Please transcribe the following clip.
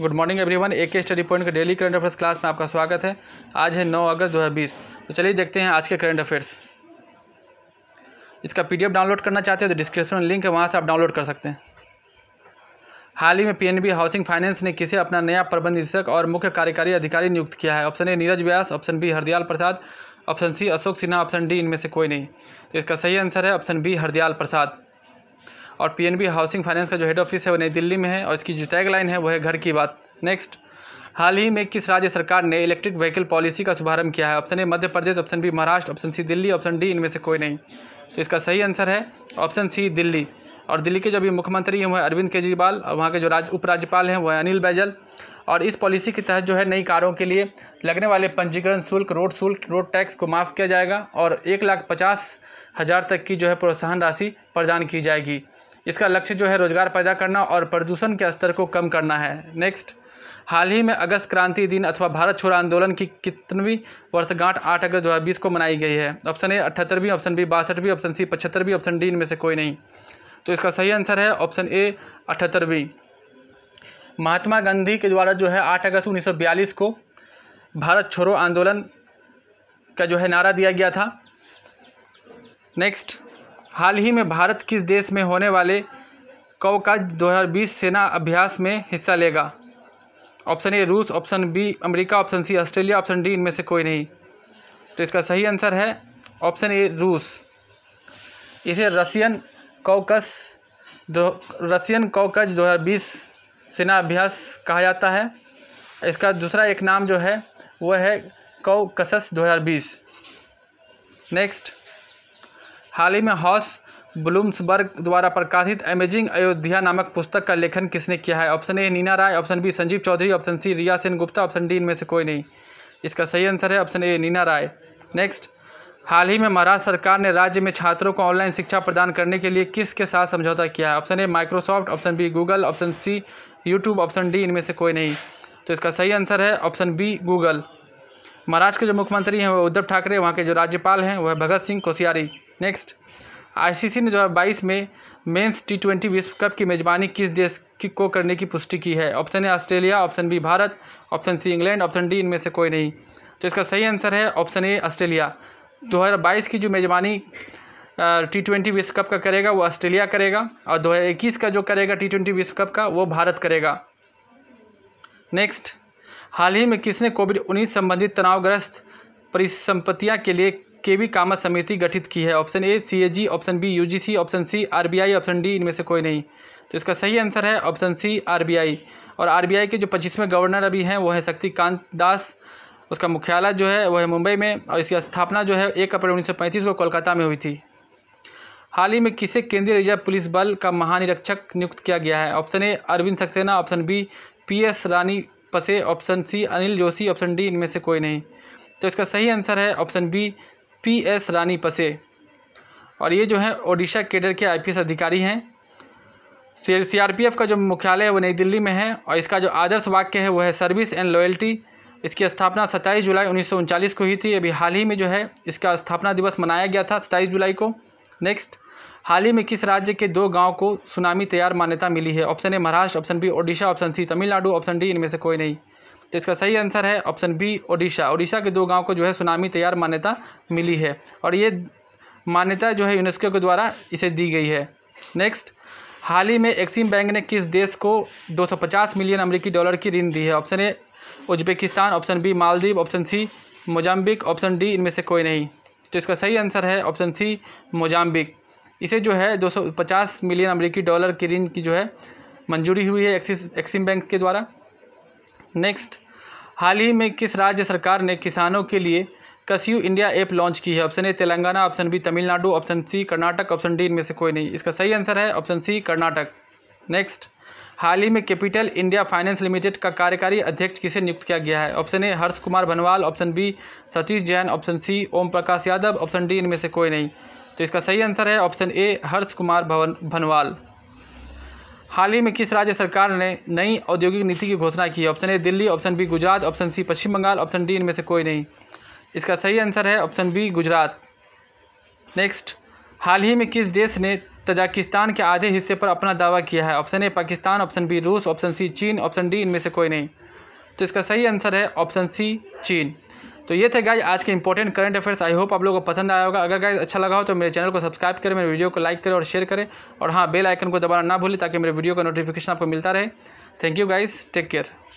good morning everyone एक study point के daily current affairs class में आपका स्वागत है आज है 9 अगस्त 2020 तो चलिए देखते हैं आज के करंट अफेयर्स इसका पीडीएफ डाउनलोड करना चाहते हैं तो डिस्क्रिप्शन में लिंक है वहाँ से आप डाउनलोड कर सकते हैं हाल ही में पीएनबी हाउसिंग फाइनेंस ने किसे अपना नया प्रबंध निदेशक और मुख्य कार्यकारी अधिकारी नियुक्त किया है option A Neeraj Vyas option B Hardayal Prasad option C Ashok Sinha option D इनमें से कोई नहीं तो इसका सही आंसर है ऑप्शन बी हरदयाल प्रसाद और पीएनबी हाउसिंग फाइनेंस का जो हेड ऑफिस है वो नई दिल्ली में है और इसकी जो टैग है वो है घर की बात नेक्स्ट हाल ही में किस राज्य सरकार ने इलेक्ट्रिक व्हीकल पॉलिसी का शुभारंभ किया है option A Madhya Pradesh option B Maharashtra option C Delhi option D इनमें से कोई नहीं तो इसका सही आंसर है ऑप्शन सी दिल्ली और दिल्ली के जो अभी मुख्यमंत्री हैं वो है अरविंद केजरीवाल और वहाँ के जो राज उपराज्यपाल हैं वो है अनिल बैजल और इस पॉलिसी के तहत जो है नई कारों के लिए लगने वाले पंजीकरण शुल्क रोड शुल्क रोड टैक्स को माफ़ किया जाएगा और एक लाख पचास हज़ार तक की जो है प्रोत्साहन राशि प्रदान की जाएगी इसका लक्ष्य जो है रोजगार पैदा करना और प्रदूषण के स्तर को कम करना है नेक्स्ट हाल ही में अगस्त क्रांति दिन अथवा भारत छोड़ो आंदोलन की कितनवीं वर्षगांठ आठ अगस्त दो हज़ार बीस को मनाई गई है ऑप्शन ए अठहत्तरवीं ऑप्शन बी बासठवीं ऑप्शन सी पचहत्तरवीं ऑप्शन डी इनमें से कोई नहीं तो इसका सही आंसर है ऑप्शन ए अठहत्तरवीं महात्मा गांधी के द्वारा जो है आठ अगस्त उन्नीस को भारत छोड़ो आंदोलन का जो है नारा दिया गया था नेक्स्ट हाल ही में भारत किस देश में होने वाले कवकाज 2020 सेना अभ्यास में हिस्सा लेगा ऑप्शन ए रूस option B America option C Australia option D इनमें से कोई नहीं तो इसका सही आंसर है ऑप्शन ए रूस इसे रसियन कौकस दो रसियन कौकज 2020 सेना अभ्यास कहा जाता है इसका दूसरा एक नाम जो है वह है कौकसस 2020 नेक्स्ट हाल ही में हॉस ब्लूम्सबर्ग द्वारा प्रकाशित अमेजिंग अयोध्या नामक पुस्तक का लेखन किसने किया है option A Neena Rai option B Sanjeev Chaudhary option C Riya Sen Gupta option D इनमें से कोई नहीं इसका सही आंसर है option A Neena Rai next हाल ही में महाराष्ट्र सरकार ने राज्य में छात्रों को ऑनलाइन शिक्षा प्रदान करने के लिए किसके साथ समझौता किया है option A Microsoft option B Google option C YouTube option D इनमें से कोई नहीं तो इसका सही आंसर है ऑप्शन बी गूगल महाराष्ट्र के जो मुख्यमंत्री हैं वह उद्धव ठाकरे वहाँ के जो राज्यपाल हैं वह भगत सिंह कोशियारी नेक्स्ट आईसीसी ने 2022 में मेंस टी ट्वेंटी विश्व कप की मेज़बानी किस देश की को करने की पुष्टि की है option A Australia option B Bharat option C England option D इनमें से कोई नहीं तो इसका सही आंसर है ऑप्शन ए ऑस्ट्रेलिया 2022 की जो मेज़बानी टी ट्वेंटी विश्व कप का करेगा वो ऑस्ट्रेलिया करेगा और 2021 का जो करेगा टी ट्वेंटी विश्व कप का वो भारत करेगा नेक्स्ट हाल ही में किसने कोविड उन्नीस संबंधित तनावग्रस्त परिसंपत्तियाँ के लिए के बी कामत समिति गठित की है option A C A G option B U G C option C R B I option D इनमें से कोई नहीं तो इसका सही आंसर है option C R B I और आर बी आई के जो पच्चीसवें गवर्नर अभी हैं वो है शक्तिकांत दास उसका मुख्यालय जो है वो है मुंबई में और इसकी स्थापना जो है एक अप्रैल उन्नीस को कोलकाता में हुई थी हाल ही में किसे केंद्रीय रिजर्व पुलिस बल का महानिरीक्षक नियुक्त किया गया है option A Arvind Saxena option B P S Rani Pase option C Anil Joshi option D इनमें से कोई नहीं तो इसका सही आंसर है option B P S Rani Pase और ये जो है ओडिशा केडर के आईपीएस अधिकारी हैं सीआरपीएफ का जो मुख्यालय है वो नई दिल्ली में है और इसका जो आदर्श वाक्य है वो है सर्विस एंड लॉयल्टी इसकी स्थापना सत्ताईस जुलाई उन्नीस को हुई थी अभी हाल ही में जो है इसका स्थापना दिवस मनाया गया था सत्ताईस जुलाई को नेक्स्ट हाल ही में किस राज्य के दो गांव को सुनामी तैयार मान्यता मिली है option A Maharashtra option B Odisha option C Tamil Nadu option D इनमें से कोई नहीं तो इसका सही आंसर है ऑप्शन बी ओडिशा ओडिशा के दो गाँव को जो है सुनामी तैयार मान्यता मिली है और ये मान्यता जो है यूनेस्को के द्वारा इसे दी गई है नेक्स्ट हाल ही में एक्सिम बैंक ने किस देश को 250 मिलियन अमेरिकी डॉलर की ऋण दी है option A Uzbekistan option B Maldives option C Mozambique option D इनमें से कोई नहीं तो इसका सही आंसर है ऑप्शन सी मोजाम्बिक इसे जो है 250 मिलियन अमेरिकी डॉलर की ऋण की जो है मंजूरी हुई है एक्सिस एक्सिम बैंक के द्वारा नेक्स्ट हाल ही में किस राज्य सरकार ने किसानों के लिए कस्यू इंडिया ऐप लॉन्च की है option A Telangana option B Tamil Nadu option C Karnataka option D इनमें से कोई नहीं इसका सही आंसर है ऑप्शन सी कर्नाटक नेक्स्ट हाल ही में कैपिटल इंडिया फाइनेंस लिमिटेड का कार्यकारी अध्यक्ष किसे नियुक्त किया गया है option A Harsh Kumar Bhanwal option B Satish Jain option C Om Prakash Yadav option D इनमें से कोई नहीं तो इसका सही आंसर है ऑप्शन ए हर्ष कुमार भवन भनवाल हाल ही में किस राज्य सरकार ने नई औद्योगिक नीति की घोषणा की option A Delhi option B Gujarat option C Paschim Bangal option D इनमें से कोई नहीं इसका सही आंसर है ऑप्शन बी गुजरात नेक्स्ट हाल ही में किस देश ने तजाकिस्तान के आधे हिस्से पर अपना दावा किया है option A Pakistan option B रूस ऑप्शन सी चीन ऑप्शन डी इनमें से कोई नहीं तो इसका सही आंसर है ऑप्शन सी चीन तो ये थे गाइज आज के important current affairs I hope आप लोगों को पसंद आया होगा अगर गाइज अच्छा लगा हो तो मेरे चैनल को सब्सक्राइब करें मेरे वीडियो को लाइक करें और शेयर करें और हाँ बेल आइकन को दबाना ना भूलें ताकि मेरे वीडियो का नोटिफिकेशन आपको मिलता रहे thank you guys take care